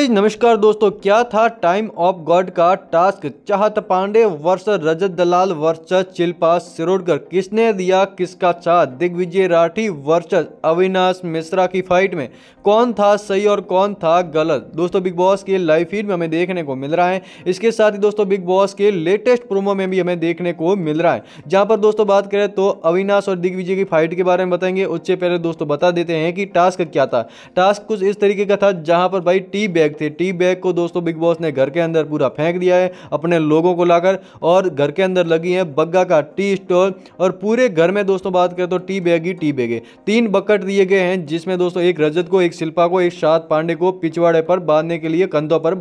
guys नमस्कार दोस्तों क्या था टाइम ऑफ गॉड का टास्क चाहत पांडे वर्ष रजत दलाल वर्ष चिल्पा सिरोडकर किसने दिया किसका चाह दिग्विजय राठी वर्ष अविनाश मिश्रा की फाइट में कौन था सही और कौन था गलत दोस्तों बिग बॉस के लाइव फीड में हमें देखने को मिल रहा है इसके साथ ही दोस्तों बिग बॉस के लेटेस्ट प्रोमो में भी हमें देखने को मिल रहा है जहाँ पर दोस्तों बात करें तो अविनाश और दिग्विजय की फाइट के बारे में बताएंगे उससे पहले दोस्तों बता देते हैं कि टास्क क्या था टास्क कुछ इस तरीके का था जहाँ पर भाई टी बैग बैग थे टी बैग को दोस्तों बिग बॉस ने घर के अंदर पूरा फेंक दिया है अपने लोगों को लाकर और घर के अंदर लगी है बग्गा का टी स्टॉल और पूरे घर में दोस्तों बात करें तो टी बैग ही टी बैग है तीन बकट दिए गए हैं जिसमें दोस्तों एक रजत को एक शिल्पा को एक शाद पांडे को पिछवाड़े पर बांधने के लिए कंधों पर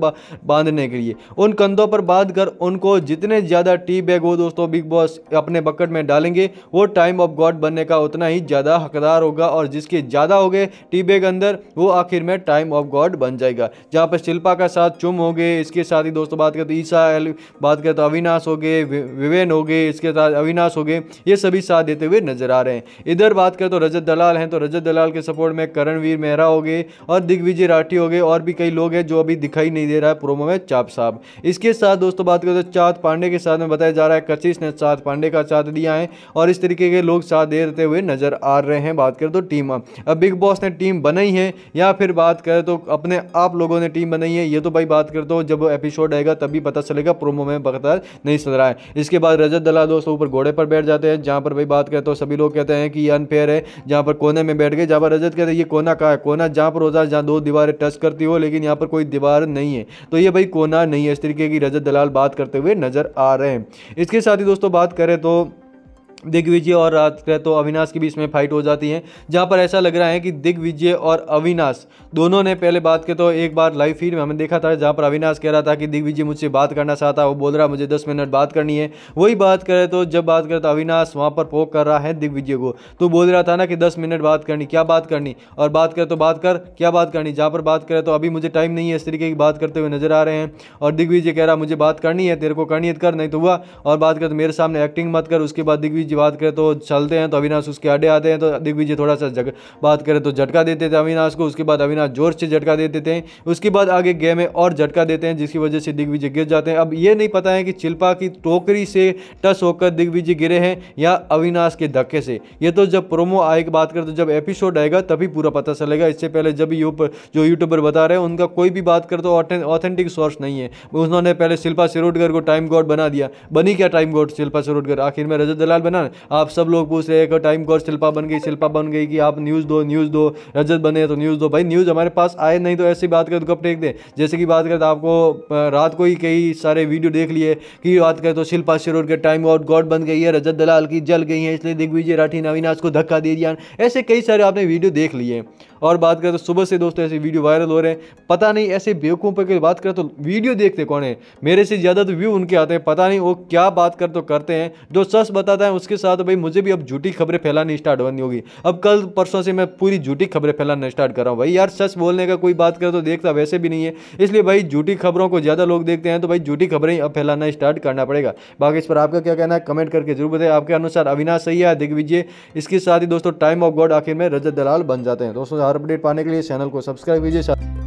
बांधने के लिए उन कंधों पर बांध कर उनको जितने ज़्यादा टी बैग हो दोस्तों बिग बॉस अपने बकट में डालेंगे वो टाइम ऑफ गॉड बनने का उतना ही ज़्यादा हकदार होगा और जिसके ज़्यादा हो गए टी बैग अंदर वो आखिर में टाइम ऑफ गॉड बन जाएगा जहाँ पर शिल्पा का साथ चुम हो गए इसके साथ ही दोस्तों बात करें तो ईसा बात करें तो अविनाश हो गए विवेन हो गए इसके साथ अविनाश हो गए ये सभी साथ देते हुए नजर आ रहे हैं इधर बात करें तो रजत दलाल हैं तो रजत दलाल के सपोर्ट में करणवीर मेहरा हो गए और दिग्विजय राठी हो गए और भी कई लोग हैं जो अभी दिखाई नहीं दे रहा है प्रोमो में चाप साहब इसके साथ दोस्तों बात करें तो चाँद पांडे के साथ में बताया जा रहा है कचिस ने चाँद पांडे का साथ दिया है और इस तरीके के लोग साथ देते हुए नजर आ रहे हैं बात करें तो टीम अब बिग बॉस ने टीम बनाई है या फिर बात करें तो अपने आप लोगों ने किसने टीम बनाई है ये तो भाई बात करता हूँ जब एपिसोड आएगा तभी पता चलेगा प्रोमो में बगतार नहीं चल रहा है इसके बाद रजत दला दोस्तों ऊपर घोड़े पर बैठ जाते हैं जहाँ पर भाई बात करता हूँ सभी लोग कहते हैं कि ये अनफेयर है जहाँ पर कोने में बैठ गए जहाँ पर रजत कहते हैं ये कोना कहा है कोना जहाँ पर होता है जहाँ दो दीवारें टच करती हो लेकिन यहाँ पर कोई दीवार नहीं है तो ये भाई कोना नहीं है इस तरीके की रजत दलाल बात करते हुए नजर आ रहे हैं इसके साथ ही दोस्तों बात करें तो दिग्विजय और तो अविनाश के बीच में फाइट हो जाती है जहाँ पर ऐसा लग रहा है कि दिग्विजय और अविनाश दोनों ने पहले बात के तो एक बार लाइव फीड में हमने देखा था जहाँ पर अविनाश कह रहा था कि दिग्विजय मुझसे बात करना चाहता वो बोल रहा मुझे दस मिनट बात करनी है वही बात करे तो जब बात करे तो अविनाश वहाँ पर पोक कर रहा है दिग्विजय को तो बोल रहा था ना कि दस मिनट बात करनी क्या बात करनी और बात करे तो बात कर क्या बात करनी जहाँ पर बात करे तो अभी मुझे टाइम नहीं है इस तरीके की बात करते हुए नजर आ रहे हैं और दिग्विजय कह रहा मुझे बात करनी है तेरे को करनी है कर नहीं तो हुआ और बात कर तो मेरे सामने एक्टिंग मत कर उसके बाद दिग्विजय की बात करें तो चलते हैं तो अविनाश उसके आडे आते हैं तो दिग्विजय थोड़ा सा बात करें तो झटका देते थे अविनाश को उसके बाद अविनाश जोर से झटका देते थे उसके बाद आगे गेम में और झटका देते हैं जिसकी वजह से दिग्विजय गिर जाते हैं अब ये नहीं पता है कि चिल्पा की टोकरी से टस होकर दिग्विजय गिरे हैं या अविनाश के धक्के से ये तो जब प्रोमो आए की बात करें तो जब एपिसोड आएगा तभी पूरा पता चलेगा इससे पहले जब यूपर जो यूट्यूबर बता रहे हैं उनका कोई भी बात करें तो ऑथेंटिक सोर्स नहीं है उन्होंने पहले शिल्पा सिरोडकर को टाइम गॉड बना दिया बनी क्या टाइम गॉड शिल्पा सिरोडकर आखिर में रजत दलाल बना ना आप सब लोग पूछ रहे हैं टाइम कॉर शिल्पा बन गई शिल्पा बन गई कि आप न्यूज़ दो न्यूज़ दो रजत बने तो न्यूज़ दो भाई न्यूज़ हमारे पास आए नहीं तो ऐसी बात करें तो कब देख दें जैसे कि बात करें तो आपको रात को ही कई सारे वीडियो देख लिए कि बात करें तो शिल्पा शिरोर के टाइम आउट गॉड बन गई है रजत दलाल की जल गई है इसलिए दिग्विजय राठी नवीनाज को धक्का दे दिया ऐसे कई सारे आपने वीडियो देख लिए और बात करें तो सुबह से दोस्तों ऐसे वीडियो वायरल हो रहे हैं पता नहीं ऐसे पर कोई बात करें तो वीडियो देखते कौन है मेरे से ज़्यादा तो व्यू उनके आते हैं पता नहीं वो क्या बात कर तो करते हैं जो सच बताता है उसके साथ भाई मुझे भी अब झूठी खबरें फैलानी स्टार्ट होनी होगी अब कल परसों से मैं पूरी झूठी खबरें फैलाना स्टार्ट कर रहा हूँ भाई यार सच बोलने का कोई बात करें तो देखता वैसे भी नहीं है इसलिए भाई झूठी खबरों को ज़्यादा लोग देखते हैं तो भाई झूठी खबरें अब फैलाना स्टार्ट करना पड़ेगा बाकी इस पर आपका क्या कहना है कमेंट करके जरूर बताए आपके अनुसार अविनाश सही है दिग्विजय इसके साथ ही दोस्तों टाइम ऑफ गॉड आखिर में रजत दलाल बन जाते हैं दोस्तों और अपडेट पाने के लिए चैनल को सब्सक्राइब कीजिए